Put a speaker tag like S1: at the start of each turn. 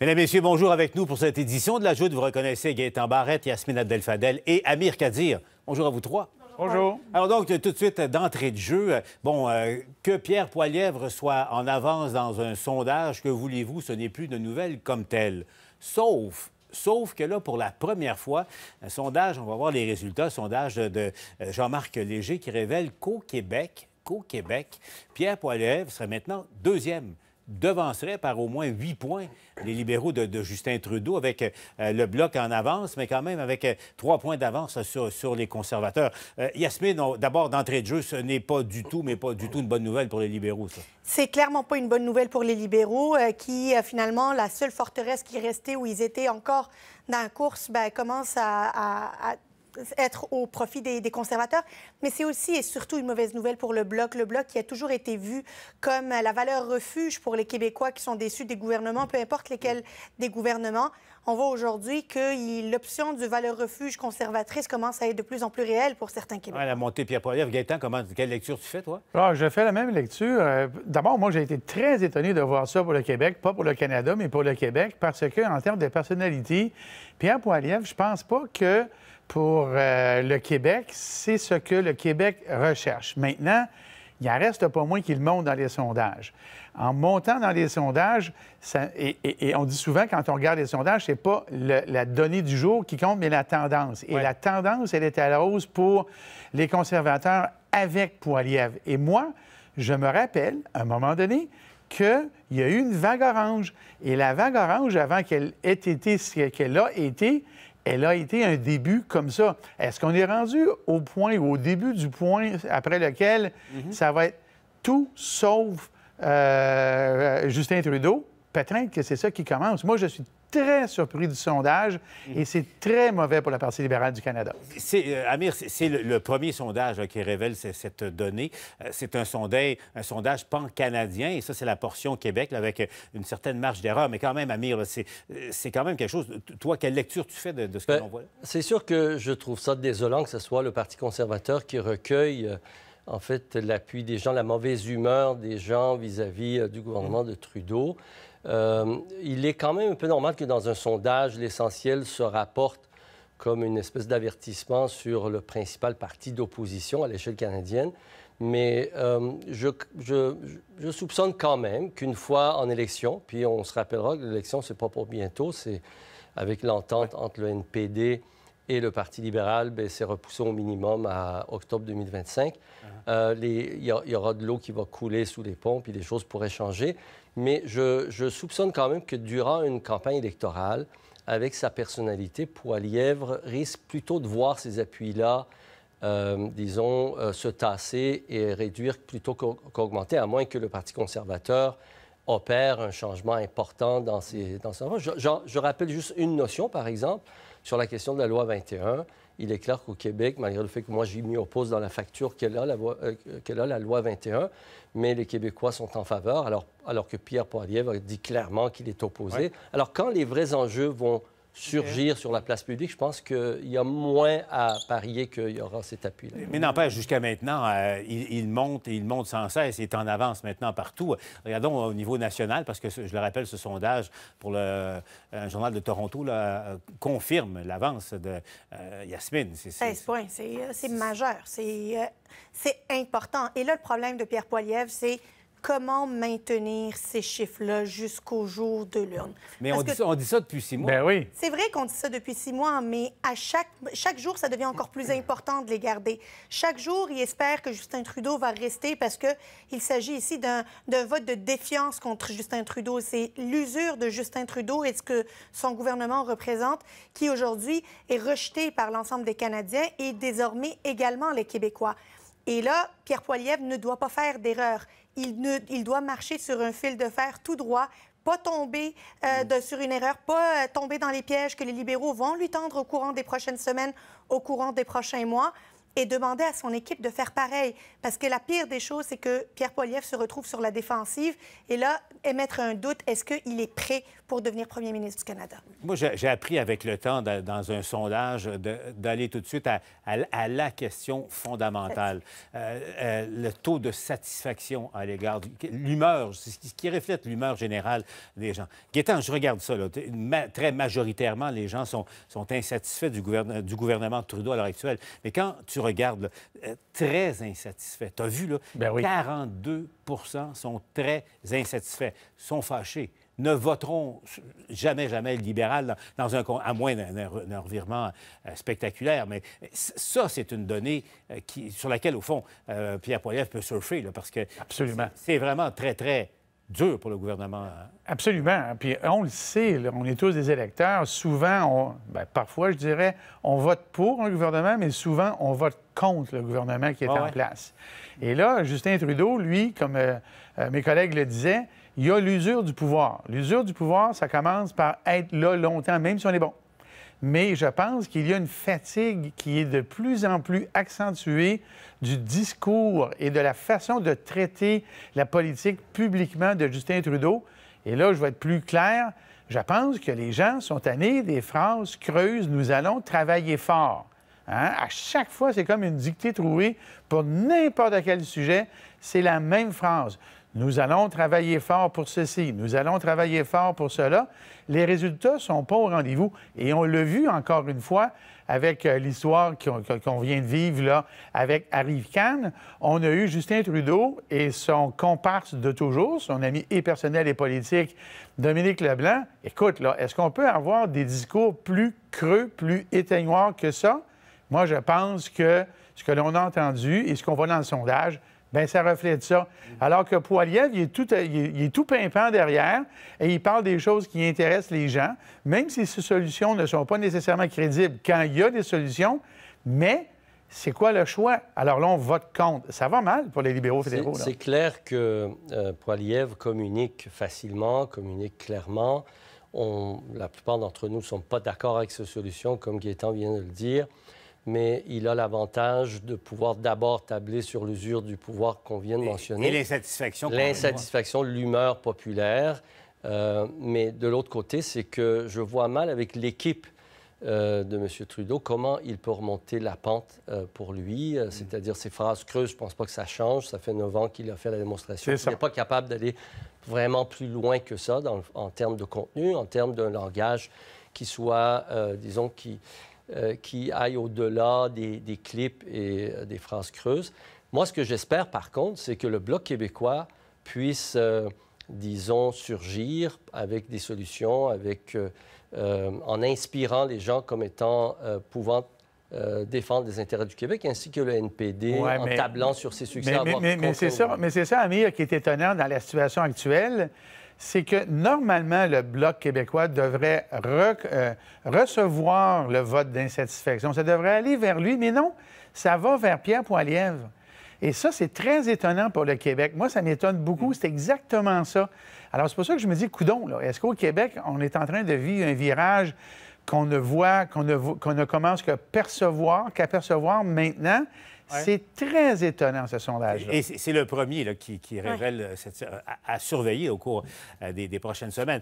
S1: Mesdames, et Messieurs, bonjour avec nous pour cette édition de la Joute. Vous reconnaissez Gaëtan Barrette, Yasmine abdel et Amir Kadir. Bonjour à vous trois. Bonjour. Alors donc, tout de suite, d'entrée de jeu, bon, euh, que Pierre Poilièvre soit en avance dans un sondage, que voulez-vous, ce n'est plus de nouvelles comme telles. Sauf Sauf que là, pour la première fois, un sondage, on va voir les résultats, sondage de euh, Jean-Marc Léger qui révèle qu'au Québec, qu'au Québec, Pierre Poilievre serait maintenant deuxième devancerait par au moins huit points les libéraux de, Justin Trudeau, avec euh, le bloc en avance, mais quand même avec euh, trois points d'avance sur, sur, les conservateurs. Euh, Yasmine, d'abord, d'entrée de jeu, ce n'est pas du tout, mais pas du tout une bonne nouvelle pour les libéraux, ça.
S2: C'est clairement pas une bonne nouvelle pour les libéraux, qui finalement, la seule forteresse qui restait où ils étaient encore dans la course, ben, commence à, à être au profit des, conservateurs, mais c'est aussi et surtout une mauvaise nouvelle pour le Bloc. Le Bloc qui a toujours été vu comme la valeur refuge pour les Québécois qui sont déçus des gouvernements, peu importe lesquels des gouvernements. On voit aujourd'hui que l'option du valeur refuge conservatrice commence à être de plus en plus réelle pour certains Québécois.
S1: la montée Pierre Poilievre, Gaétan, comment, quelle lecture tu fais, toi?
S3: Ah, je fais la même lecture. Euh, d'abord, moi, j'ai été très étonné de voir ça pour le Québec, pas pour le Canada, mais pour le Québec, parce que en termes de personnalité, Pierre Poilievre, je pense pas que pour euh, le Québec, c'est ce que le Québec recherche. Maintenant, il en reste pas moins qu'il monte dans les sondages. En montant dans les sondages, et, on dit souvent quand on regarde les sondages, c'est pas la donnée du jour qui compte, mais la tendance. Et la tendance, elle est à la hausse pour les conservateurs avec Poiliev. Et moi, je me rappelle, à un moment donné, qu'il y a eu une vague orange. Et la vague orange, avant qu'elle ait été ce qu'elle a été, elle a été un début comme ça. Est-ce qu'on est rendu au point ou au début du point après lequel mhm. ça va être tout sauf euh, Justin Trudeau? peut que c'est ça qui commence. Moi, je suis très surpris du sondage et c'est très mauvais pour la Partie libérale du Canada.
S1: Euh, Amir, c'est le, premier sondage euh, qui révèle cette donnée. Euh, c'est un sondage, un pan-canadien et ça, c'est la portion Québec avec une certaine
S4: marge d'erreur. Mais quand même, Amir, c'est quand même quelque chose. Toi, quelle lecture tu fais de, ce que ben, l'on voit? C'est sûr que je trouve ça désolant que ce soit le Parti conservateur qui recueille en fait, l'appui des gens, la mauvaise humeur des gens vis-à-vis euh, du gouvernement de Trudeau. Euh, il est quand même un peu normal que dans un sondage, l'essentiel se rapporte comme une espèce d'avertissement sur le principal parti d'opposition à l'échelle canadienne. Mais euh, je, soupçonne quand même qu'une fois en élection, puis on se rappellera que l'élection, c'est pas pour bientôt, c'est avec l'entente entre le NPD et le Parti libéral, ben, s'est repoussé au minimum à octobre 2025. Ah. Euh, il y, aura de l'eau qui va couler sous les ponts, et les choses pourraient changer. Mais je, soupçonne quand même que durant une campagne électorale, avec sa personnalité, Poilièvre risque plutôt de voir ces appuis-là, euh, disons, euh, se tasser et réduire plutôt qu'augmenter, à moins que le Parti conservateur opère un changement important dans ces... Dans je rappelle juste une notion, par exemple sur la question de la loi 21, il est clair qu'au Québec, malgré le fait que moi, j'y m'y oppose dans la facture qu'elle a, la, euh, la loi 21, mais les Québécois sont en faveur, alors, alors que Pierre Poilievre dit clairement qu'il est opposé. Alors, quand les vrais enjeux vont surgir sur la place publique, je pense qu'il y a moins à parier qu'il y aura cet appui-là. Mais n'empêche, jusqu'à maintenant, euh, il,
S1: monte et il monte sans cesse. Il est en avance maintenant partout. Regardons au niveau national, parce que je le rappelle, ce sondage pour le euh, journal de Toronto là, euh, confirme l'avance de Yasmin. Yasmine. C'est
S2: c'est majeur. C'est important. Et là, le problème de Pierre Poilievre, c'est comment maintenir ces chiffres-là jusqu'au jour de l'urne. Mais on, dit ça,
S1: depuis six mois. Ben oui.
S2: C'est vrai qu'on dit ça depuis six mois, mais à chaque, chaque jour, ça devient encore plus important de les garder. Chaque jour, il espère que Justin Trudeau va rester parce qu'il s'agit ici d'un vote de défiance contre Justin Trudeau. C'est l'usure de Justin Trudeau et ce que son gouvernement représente qui, aujourd'hui, est rejeté par l'ensemble des Canadiens et désormais également les Québécois. Et là, Pierre Poilievre ne doit pas faire d'erreur il, doit marcher sur un fil de fer tout droit pas tomber euh, mm. sur une erreur, pas euh, tomber dans les pièges que les libéraux vont lui tendre au courant des prochaines semaines, au courant des prochains mois et demander à son équipe de faire pareil. Parce que la pire des choses, c'est que Pierre Poilievre se retrouve sur la défensive et là, émettre un doute, est-ce qu'il est prêt pour devenir premier ministre du Canada?
S1: Moi, j'ai appris avec le temps, dans un sondage, d'aller tout de suite à, la question fondamentale. Euh, euh, le taux de satisfaction à l'égard de l'humeur, ce qui reflète l'humeur générale des gens. Guétan, je regarde ça. Très majoritairement, les gens sont, sont insatisfaits du, gouvernement du gouvernement Trudeau à l'heure actuelle. Mais quand tu tu regardes, euh, très insatisfait. Tu as vu, là, 42 ben sont très insatisfaits, sont fâchés ne voteront jamais, jamais libéral dans un, à moins d'un revirement euh, spectaculaire. Mais ça, c'est une donnée euh, qui, sur laquelle, au fond, Pierre Poilievre peut surfer, parce que c'est vraiment très, très dur pour le gouvernement.
S3: Absolument. Puis on le sait, on est tous des électeurs. Souvent, ben, parfois, je dirais, on vote pour un gouvernement, mais souvent, on vote contre le gouvernement qui est ah en place. Et là, Justin Trudeau, lui, comme euh, euh, mes collègues le disaient, il y a l'usure du pouvoir. L'usure du pouvoir, ça commence par être là longtemps, même si on est bon mais je pense qu'il y a une fatigue qui est de plus en plus accentuée du discours et de la façon de traiter la politique publiquement de Justin Trudeau. Et là, je vais être plus clair. Je pense que les gens sont tannés des phrases creuses. Nous allons travailler fort. Hein? À chaque fois, c'est comme une dictée trouée pour n'importe quel sujet. C'est la même phrase. Nous allons travailler fort pour ceci, nous allons travailler fort pour cela. Les résultats ne sont pas au rendez-vous. Et on l'a vu encore une fois avec euh, l'histoire qu'on vient de vivre là, avec Arif Kahn. On a eu Justin Trudeau et son comparse de toujours, son ami et personnel et politique, Dominique Leblanc. Écoute, là, est-ce qu'on peut avoir des discours plus creux, plus éteignoirs que ça? Moi, je pense que ce que l'on a entendu et ce qu'on voit dans le sondage, Bien, ça reflète ça. Alors que Poiliev, il est, tout, euh, est tout pimpant derrière et il parle des choses qui intéressent les gens, même si ces solutions ne sont pas nécessairement crédibles quand il y a des solutions, mais c'est quoi le choix? Alors là, on vote contre. Ça va mal pour les libéraux fédéraux. C'est
S4: clair que euh, Poiliev communique facilement, communique clairement. la plupart d'entre nous ne sont pas d'accord avec ces solutions, comme Gaétan vient de le dire mais il a l'avantage de pouvoir d'abord tabler sur l'usure du pouvoir qu'on vient de mentionner. Et, l'insatisfaction. L'insatisfaction, l'humeur populaire. Euh, mais de l'autre côté, c'est que je vois mal avec l'équipe euh, de M. Trudeau, comment il peut remonter la pente euh, pour lui, mm. c'est-à-dire ses phrases creuses, je ne pense pas que ça change, ça fait 9 ans qu'il a fait la démonstration, il n'est pas capable d'aller vraiment plus loin que ça en termes de contenu, en termes d'un langage qui soit, disons, qui, euh, qui aille au-delà des, clips et euh, des phrases creuses. Moi, ce que j'espère, par contre, c'est que le Bloc québécois puisse, euh, disons, surgir avec des solutions, avec, en inspirant les gens comme étant pouvant défendre les intérêts du Québec, ainsi que le NPD, en tablant sur ses succès. Mais, mais
S3: c'est ça, Amir, qui est étonnant dans la situation actuelle, c'est que normalement, le Bloc québécois devrait euh, recevoir le vote d'insatisfaction. Ça devrait aller vers lui, mais non, ça va vers Pierre Poilièvre. Et ça, c'est très étonnant pour le Québec. Moi, ça m'étonne beaucoup. C'est exactement ça. Alors, c'est pour ça que je me dis, coudon, est-ce qu'au Québec, on est en train de vivre un virage qu'on ne voit, qu'on ne, ne, commence qu'à percevoir, qu'à percevoir maintenant? C'est très étonnant, ce sondage-là. Et
S1: c'est le premier qui, révèle euh, à, surveiller au cours euh, des prochaines semaines.